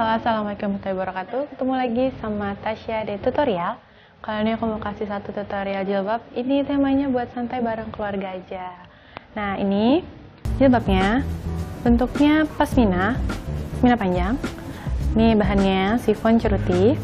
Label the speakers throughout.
Speaker 1: Halo assalamualaikum warahmatullahi wabarakatuh Ketemu lagi sama Tasya di tutorial Kali ini aku mau kasih satu tutorial jilbab Ini temanya buat santai bareng keluarga aja
Speaker 2: Nah ini jilbabnya Bentuknya pasmina mina panjang Ini bahannya sifon ceruti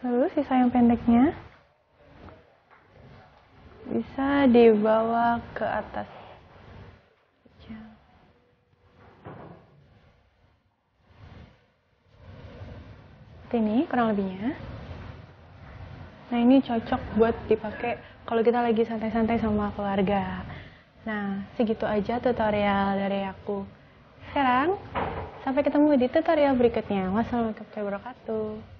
Speaker 1: lalu sisa yang pendeknya bisa dibawa ke atas seperti ini kurang lebihnya nah ini cocok buat dipakai kalau kita lagi santai-santai sama keluarga nah segitu aja tutorial dari aku sekarang sampai ketemu di tutorial berikutnya wassalamualaikum warahmatullahi wabarakatuh